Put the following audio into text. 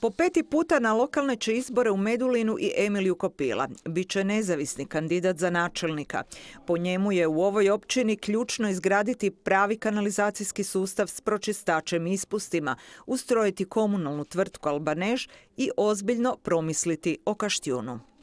Po peti puta na lokalne će izbore u Medulinu i Emiliju Kopila. Biće nezavisni kandidat za načelnika. Po njemu je u ovoj općini ključno izgraditi pravi kanalizacijski sustav s pročistačem i ispustima, ustrojiti komunalnu tvrtku Albanež i ozbiljno promisliti o Kaštjunu.